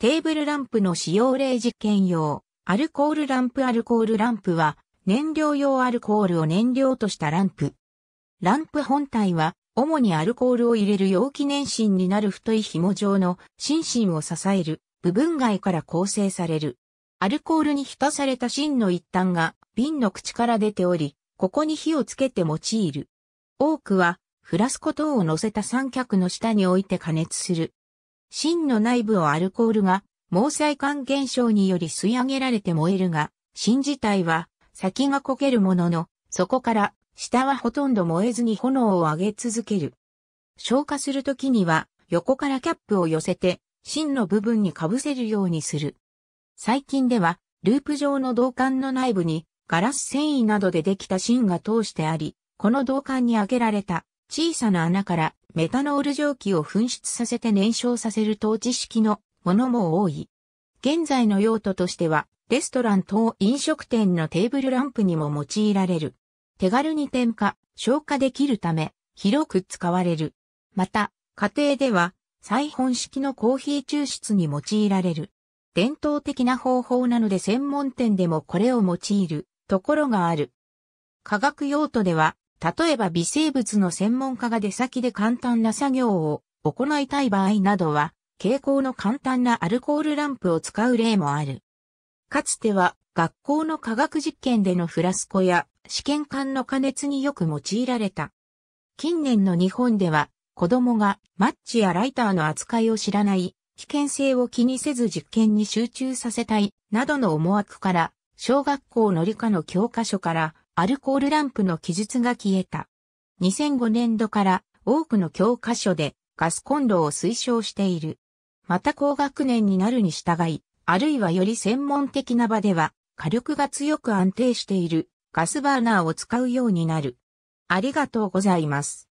テーブルランプの使用例実験用、アルコールランプアルコールランプは、燃料用アルコールを燃料としたランプ。ランプ本体は、主にアルコールを入れる容器粘芯になる太い紐状の心身を支える部分外から構成される。アルコールに浸された芯の一端が瓶の口から出ており、ここに火をつけて用いる。多くは、フラスコ等を乗せた三脚の下に置いて加熱する。芯の内部をアルコールが毛細管現象により吸い上げられて燃えるが、芯自体は先が焦げるものの、そこから下はほとんど燃えずに炎を上げ続ける。消火するときには横からキャップを寄せて芯の部分に被せるようにする。最近ではループ状の銅管の内部にガラス繊維などでできた芯が通してあり、この銅管に開けられた小さな穴からメタノール蒸気を噴出させて燃焼させる統治式のものも多い。現在の用途としては、レストラン等飲食店のテーブルランプにも用いられる。手軽に点火、消火できるため、広く使われる。また、家庭では、再本式のコーヒー抽出に用いられる。伝統的な方法なので専門店でもこれを用いるところがある。化学用途では例えば微生物の専門家が出先で簡単な作業を行いたい場合などは、蛍光の簡単なアルコールランプを使う例もある。かつては、学校の科学実験でのフラスコや試験管の加熱によく用いられた。近年の日本では、子供がマッチやライターの扱いを知らない、危険性を気にせず実験に集中させたい、などの思惑から、小学校の理科の教科書から、アルコールランプの記述が消えた。2005年度から多くの教科書でガスコンロを推奨している。また高学年になるに従い、あるいはより専門的な場では火力が強く安定しているガスバーナーを使うようになる。ありがとうございます。